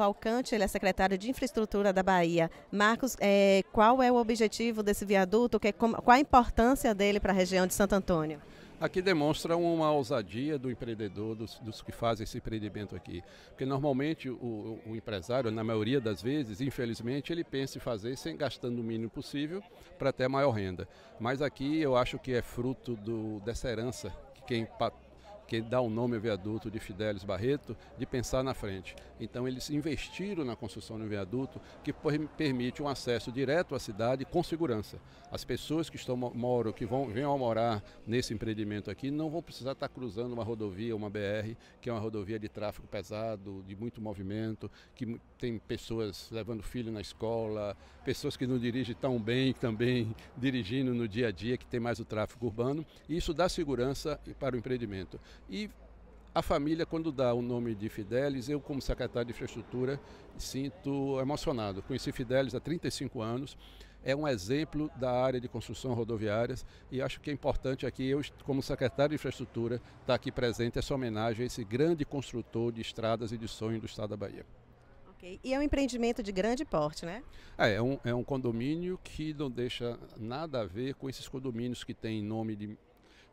Valcante, ele é secretário de Infraestrutura da Bahia. Marcos, é, qual é o objetivo desse viaduto? Que, é qual a importância dele para a região de Santo Antônio? Aqui demonstra uma ousadia do empreendedor, dos, dos, que fazem esse empreendimento aqui. Porque normalmente o, o, empresário, na maioria das vezes, infelizmente, ele pensa em fazer sem gastando o mínimo possível para ter maior renda. Mas aqui eu acho que é fruto do, dessa herança que quem que dá o nome ao viaduto de Fidélis Barreto, de pensar na frente. Então eles investiram na construção de um viaduto que permite um acesso direto à cidade com segurança. As pessoas que estão moram, que vão vêm a morar nesse empreendimento aqui, não vão precisar estar cruzando uma rodovia, uma BR, que é uma rodovia de tráfego pesado, de muito movimento, que tem pessoas levando filho na escola, pessoas que não dirigem tão bem também dirigindo no dia a dia, que tem mais o tráfego urbano. E isso dá segurança para o empreendimento. E a família, quando dá o nome de Fidelis, eu, como secretário de infraestrutura, sinto emocionado. Conheci Fidelis há 35 anos, é um exemplo da área de construção rodoviária e acho que é importante aqui, eu, como secretário de infraestrutura, estar tá aqui presente essa homenagem a esse grande construtor de estradas e de sonho do estado da Bahia. E é um empreendimento de grande porte, né? É, é um, é um condomínio que não deixa nada a ver com esses condomínios que têm nome de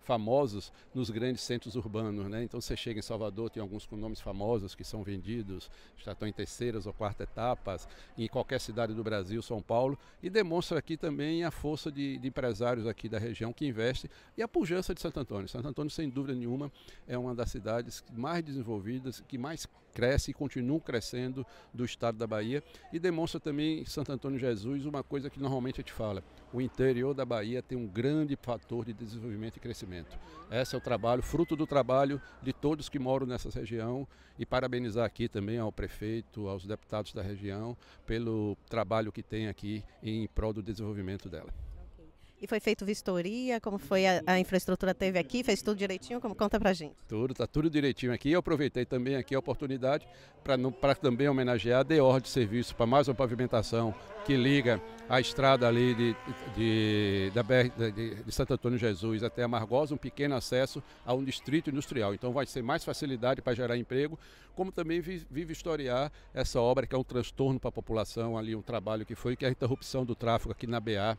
famosos nos grandes centros urbanos. Né? Então você chega em Salvador, tem alguns com nomes famosos que são vendidos, já estão em terceiras ou quarta etapas, em qualquer cidade do Brasil, São Paulo, e demonstra aqui também a força de, de empresários aqui da região que investem e a pujança de Santo Antônio. Santo Antônio, sem dúvida nenhuma, é uma das cidades mais desenvolvidas, que mais cresce e continua crescendo do estado da Bahia e demonstra também Santo Antônio Jesus uma coisa que normalmente a gente fala: o interior da Bahia tem um grande fator de desenvolvimento e crescimento. Esse é o trabalho, fruto do trabalho de todos que moram nessa região e parabenizar aqui também ao prefeito, aos deputados da região pelo trabalho que tem aqui em prol do desenvolvimento dela. E foi feito vistoria, como foi a, a, infraestrutura teve aqui, fez tudo direitinho, como conta pra gente. Tudo, tá tudo direitinho aqui. Eu aproveitei também aqui a oportunidade para também homenagear a DOR de serviço para mais uma pavimentação que liga a estrada ali de, de, da BR, de, de Santo Antônio Jesus até a Margosa, um pequeno acesso a um distrito industrial. Então vai ser mais facilidade para gerar emprego, como também vive historiar essa obra que é um transtorno para a população ali, um trabalho que foi que é a interrupção do tráfego aqui na BA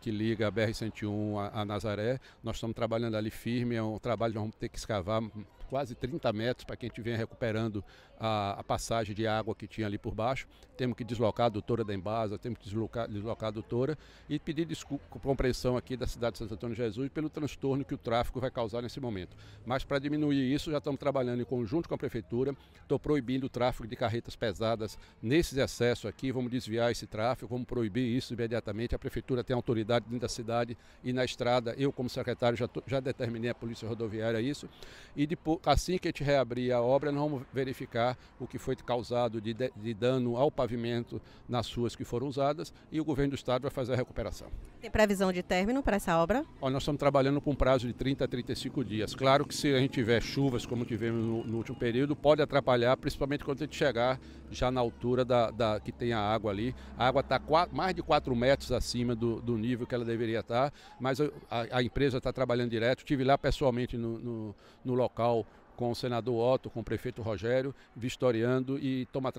que liga a BR-101 a, a Nazaré. Nós estamos trabalhando ali firme, é um trabalho que nós vamos ter que escavar quase 30 metros para quem estiver recuperando a, a, passagem de água que tinha ali por baixo. Temos que deslocar a doutora da Embasa, temos que deslocar, deslocar a doutora e pedir desculpa, compreensão aqui da cidade de Santo Antônio Jesus pelo transtorno que o tráfego vai causar nesse momento. Mas para diminuir isso, já estamos trabalhando em conjunto com a prefeitura, estou proibindo o tráfego de carretas pesadas nesses acessos aqui, vamos desviar esse tráfego, vamos proibir isso imediatamente. A prefeitura tem autoridade dentro da cidade e na estrada, eu como secretário já, já determinei a polícia rodoviária isso. E depois assim que a gente reabrir a obra, nós vamos verificar o que foi causado de, de dano ao pavimento nas ruas que foram usadas e o governo do estado vai fazer a recuperação. Tem previsão de término para essa obra? nós estamos trabalhando com um prazo de 30 a 35 dias. Claro que se a gente tiver chuvas, como tivemos no, no último período, pode atrapalhar, principalmente quando a gente chegar já na altura da, da que tem a água ali. A água está mais de 4 metros acima do, do, nível que ela deveria estar, tá, mas a, a empresa está trabalhando direto. Estive lá pessoalmente no, no, no local com o senador Otto, com o prefeito Rogério, vistoriando e estamos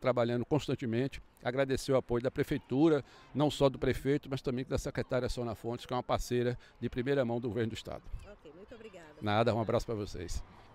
trabalhando constantemente. Agradecer o apoio da prefeitura, não só do prefeito, mas também da secretária Sônia Fontes, que é uma parceira de primeira mão do governo do estado. Ok, muito obrigada. Nada, um abraço para vocês.